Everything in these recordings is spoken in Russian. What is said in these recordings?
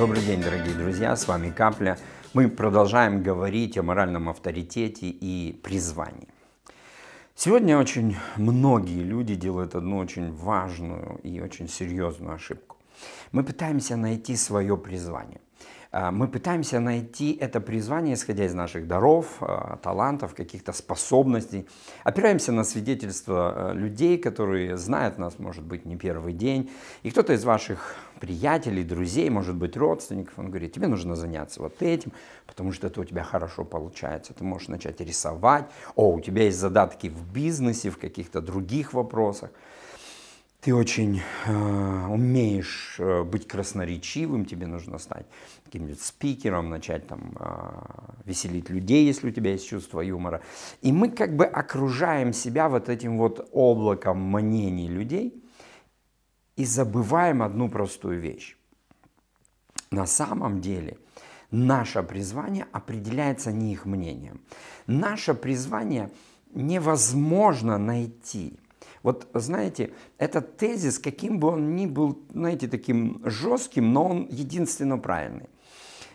Добрый день, дорогие друзья, с вами Капля. Мы продолжаем говорить о моральном авторитете и призвании. Сегодня очень многие люди делают одну очень важную и очень серьезную ошибку. Мы пытаемся найти свое призвание. А, мы пытаемся найти это призвание, исходя из наших даров, а, талантов, каких-то способностей. Опираемся на свидетельства а, людей, которые знают нас, может быть, не первый день. И кто-то из ваших приятелей, друзей, может быть, родственников, он говорит, тебе нужно заняться вот этим, потому что это у тебя хорошо получается. Ты можешь начать рисовать. О, у тебя есть задатки в бизнесе, в каких-то других вопросах ты очень э, умеешь э, быть красноречивым, тебе нужно стать каким-нибудь спикером, начать там э, веселить людей, если у тебя есть чувство юмора. И мы как бы окружаем себя вот этим вот облаком мнений людей и забываем одну простую вещь. На самом деле наше призвание определяется не их мнением. Наше призвание невозможно найти – вот знаете, этот тезис, каким бы он ни был, знаете, таким жестким, но он единственно правильный.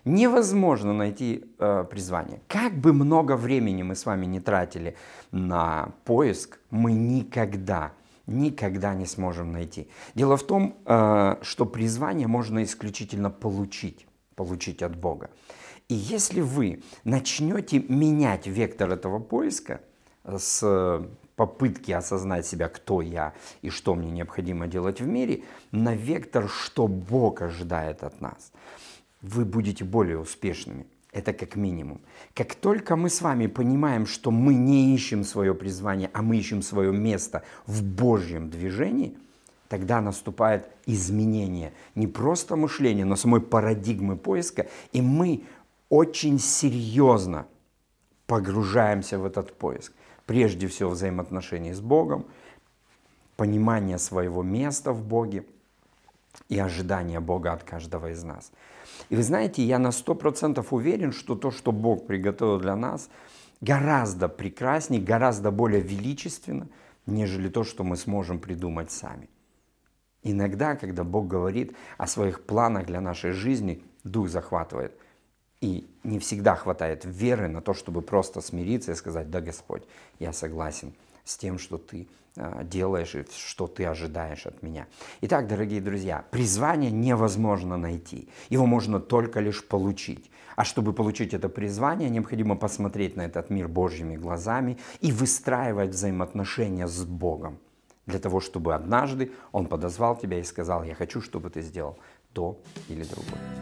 Невозможно найти э, призвание. Как бы много времени мы с вами не тратили на поиск, мы никогда, никогда не сможем найти. Дело в том, э, что призвание можно исключительно получить, получить от Бога. И если вы начнете менять вектор этого поиска, с попытки осознать себя, кто я и что мне необходимо делать в мире, на вектор, что Бог ожидает от нас, вы будете более успешными. Это как минимум. Как только мы с вами понимаем, что мы не ищем свое призвание, а мы ищем свое место в Божьем движении, тогда наступает изменение не просто мышления, но самой парадигмы поиска, и мы очень серьезно – погружаемся в этот поиск. Прежде всего взаимоотношения с Богом, понимание своего места в Боге и ожидание Бога от каждого из нас. И вы знаете, я на 100% уверен, что то, что Бог приготовил для нас, гораздо прекраснее, гораздо более величественно, нежели то, что мы сможем придумать сами. Иногда, когда Бог говорит о своих планах для нашей жизни, дух захватывает – и не всегда хватает веры на то, чтобы просто смириться и сказать, да, Господь, я согласен с тем, что ты а, делаешь и что ты ожидаешь от меня. Итак, дорогие друзья, призвание невозможно найти. Его можно только лишь получить. А чтобы получить это призвание, необходимо посмотреть на этот мир Божьими глазами и выстраивать взаимоотношения с Богом. Для того, чтобы однажды Он подозвал тебя и сказал, я хочу, чтобы ты сделал то или другое.